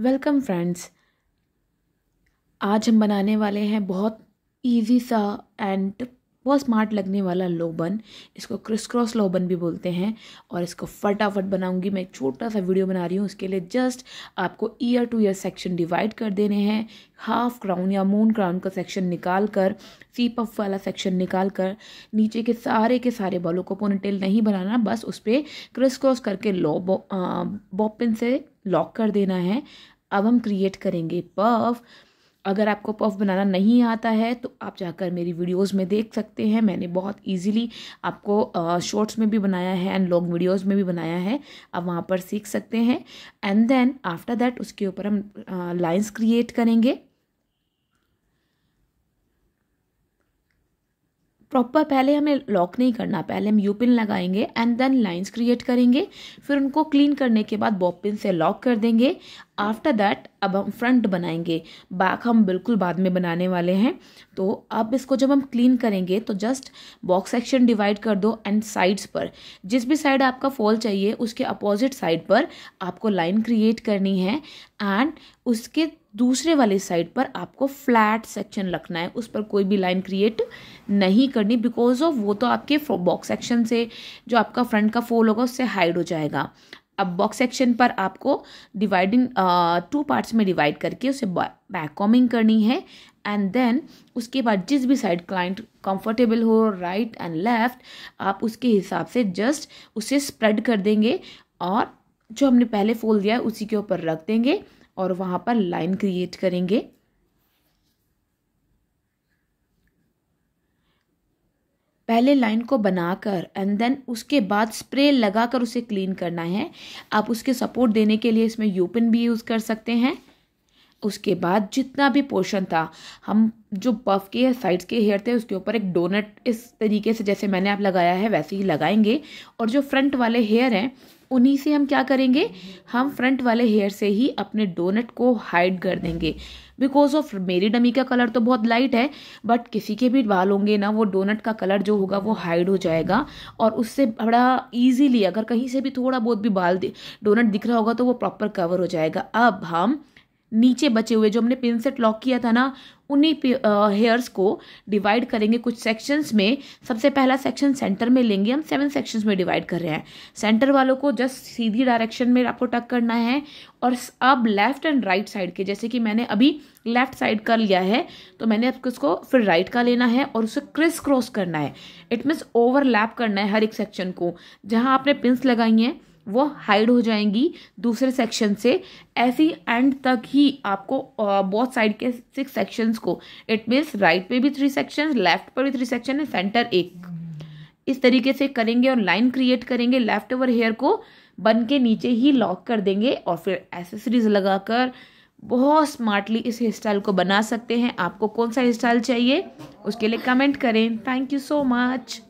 welcome friends आज हम बनाने वाले हैं बहुत इजी सा एंड बहुत स्मार्ट लगने वाला लोबन इसको क्रिस क्रॉस लोबन भी बोलते हैं और इसको फटाफट बनाऊंगी मैं एक छोटा सा वीडियो बना रही हूँ उसके लिए जस्ट आपको ear to ear section divide कर देने हैं हाफ क्राउन या मून क्राउन का सेक्शन निकाल कर सी पफ वाला सेक्शन निकाल कर नीचे के सारे के सारे बालों को पोनटेल नहीं बनाना बस उस पर क्रिस क्रॉस करके लो बॉपिन से लॉक कर देना है अब हम क्रिएट करेंगे पफ अगर आपको पफ बनाना नहीं आता है तो आप जाकर मेरी वीडियोस में देख सकते हैं मैंने बहुत इजीली आपको शॉर्ट्स में भी बनाया है एंड लॉन्ग वीडियोस में भी बनाया है आप वहाँ पर सीख सकते हैं एंड देन आफ्टर दैट उसके ऊपर हम लाइंस क्रिएट करेंगे प्रॉपर पहले हमें लॉक नहीं करना पहले हम यू पिन लगाएंगे एंड देन लाइंस क्रिएट करेंगे फिर उनको क्लीन करने के बाद बॉब पिन से लॉक कर देंगे आफ्टर दैट अब हम फ्रंट बनाएंगे बैक हम बिल्कुल बाद में बनाने वाले हैं तो अब इसको जब हम क्लीन करेंगे तो जस्ट बॉक्स सेक्शन डिवाइड कर दो एंड साइड्स पर जिस भी साइड आपका फॉल चाहिए उसके अपोजिट साइड पर आपको लाइन क्रिएट करनी है एंड उसके दूसरे वाले साइड पर आपको फ्लैट सेक्शन रखना है उस पर कोई भी लाइन क्रिएट नहीं करनी बिकॉज ऑफ वो तो आपके बॉक्स सेक्शन से जो आपका फ्रंट का फोल होगा उससे हाइड हो जाएगा अब बॉक्स सेक्शन पर आपको डिवाइडिंग टू पार्ट्स में डिवाइड करके उसे बैक कॉमिंग करनी है एंड देन उसके बाद जिस भी साइड क्लाइंट कंफर्टेबल हो राइट एंड लेफ्ट आप उसके हिसाब से जस्ट उसे स्प्रेड कर देंगे और जो हमने पहले फोल्ड दिया है उसी के ऊपर रख देंगे और वहाँ पर लाइन क्रिएट करेंगे पहले लाइन को बनाकर एंड देन उसके बाद स्प्रे लगाकर उसे क्लीन करना है आप उसके सपोर्ट देने के लिए इसमें यूपिन भी यूज़ कर सकते हैं उसके बाद जितना भी पोर्शन था हम जो पफ के साइड्स के हेयर थे उसके ऊपर एक डोनट इस तरीके से जैसे मैंने आप लगाया है वैसे ही लगाएंगे और जो फ्रंट वाले हेयर हैं उन्हीं से हम क्या करेंगे हम फ्रंट वाले हेयर से ही अपने डोनट को हाइड कर देंगे बिकॉज ऑफ मेरी डमी का कलर तो बहुत लाइट है बट किसी के भी बाल होंगे ना वो डोनट का कलर जो होगा वो हाइड हो जाएगा और उससे बड़ा ईजीली अगर कहीं से भी थोड़ा बहुत भी बाल डोनट दिख रहा होगा तो वो प्रॉपर कवर हो जाएगा अब हम नीचे बचे हुए जो हमने पिन सेट लॉक किया था ना उन्हीं हेयर्स को डिवाइड करेंगे कुछ सेक्शंस में सबसे पहला सेक्शन सेंटर में लेंगे हम सेवन सेक्शंस में डिवाइड कर रहे हैं सेंटर वालों को जस्ट सीधी डायरेक्शन में आपको टक करना है और अब लेफ्ट एंड राइट साइड के जैसे कि मैंने अभी लेफ्ट साइड का लिया है तो मैंने अब उसको फिर राइट right का लेना है और उसे क्रिस क्रॉस करना है इट मीन्स ओवरलैप करना है हर एक सेक्शन को जहाँ आपने पिंस लगाई हैं वो हाइड हो जाएंगी दूसरे सेक्शन से ऐसी एंड तक ही आपको बहुत साइड के सिक्स सेक्शंस को इट मीन्स राइट पे भी थ्री सेक्शंस लेफ्ट पर भी थ्री सेक्शन है सेंटर एक इस तरीके से करेंगे और लाइन क्रिएट करेंगे लेफ्ट ओवर हेयर को बन के नीचे ही लॉक कर देंगे और फिर एसेसरीज लगाकर बहुत स्मार्टली इस हेयर स्टाइल को बना सकते हैं आपको कौन सा हेयर स्टाइल चाहिए उसके लिए कमेंट करें थैंक यू सो मच